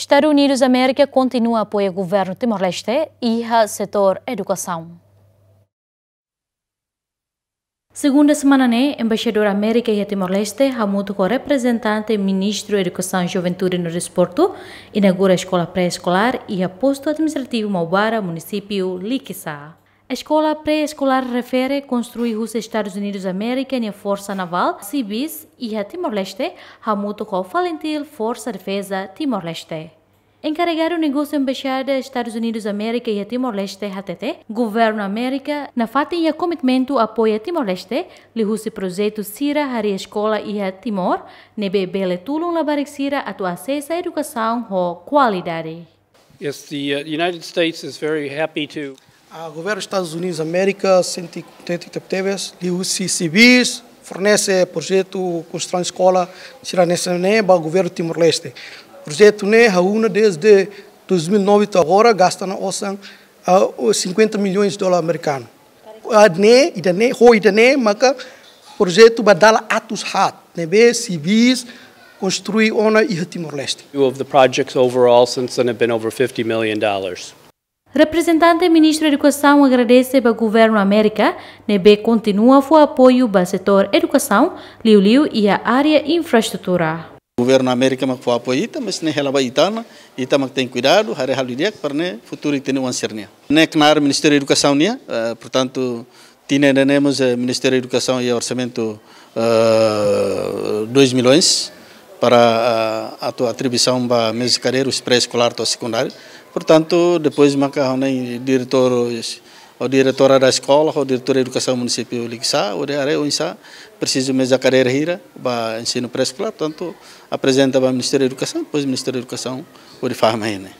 Estados Unidos da América continua a apoiar o governo Timor-Leste e o setor educação. Segunda semana, né, embaixador América e Timor-Leste, Hamuto com representante ministro da Educação, Juventude e Desporto, inaugura a escola pré-escolar e a posto administrativo Maubara, município Liquiçá. A escola pré-escolar refere construir os Estados Unidos da América e a Força Naval, CIBIS e a Timor-Leste, Hamuto com Valentil, Força Defesa Timor-Leste. Encarregado o negócio embaixada Estados Unidos América e Timor-Leste HTT, Governo América, na fata e a comitimento apoia Timor-Leste, lihusi projeto Sira Haria Escola e a Timor, nebe bele tulum labarek Sira a tua acesso à educação ho qualidade. Yes, eh, the United States is very happy to... O governo dos Estados Unidos América sente contente que teve lihusi civis, fornece projeto construção escola Sira Nesane para o governo Timor-Leste projeto né raúna né, desde 2009 até tá, agora gasta na oção ah, 50 milhões de dólares americanos adne ah, ne, né, ho ne, né, maka projeto badala atus hat nebe civis construir ona e Timor Leste. Of the projects overall since then have been over 50 million dollars. Representante Ministro da Educação agradece ao Governo América, nebe continua o apoio ao setor educação, liu-liu e a área infraestrutura governo América foi fa apoio ita mas ne helaba itana né? Então, tá, mak tem cuidado hare haludiak o futuro itene wansernia né? ne knar é Ministério da Educação né? eh, portanto tine o eh, Ministério da Educação e orçamento eh, dois 2 milhões para a tua atribuição para mês de carreira, pré-escolar, tua secundário. Portanto, depois, macarrão, diretor, o diretora da escola, o diretor da educação municipal Ligsa, ah, o de are unsa preciso mesa carreira hira ba ensino pré-escolar, tanto apresenta para o Ministério da Educação, depois o Ministério da Educação o de farma né.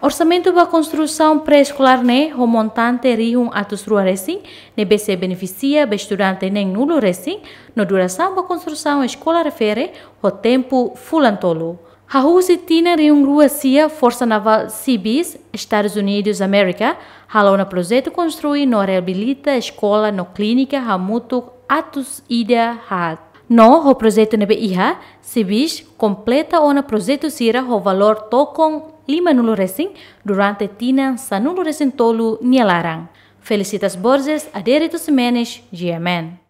Orçamento para construção pré-escolar né, o montante rium é atos rua recim, né BC beneficia be estudante nem nulo recim, no duração para construção escolar refere, o tempo fulantolo. Rússia Força Naval sibis, Estados Unidos, América, halou na projeto construir no reabilita escola no clínica Hamuto Atus Ida Hat. No, o projeto nebe iha, sibis completa ona projeto sira o valor tokon lima nulo resin durante tina sanulo resin tolu nielarang. Felicitas Borges, Aderito Simenes, GMN.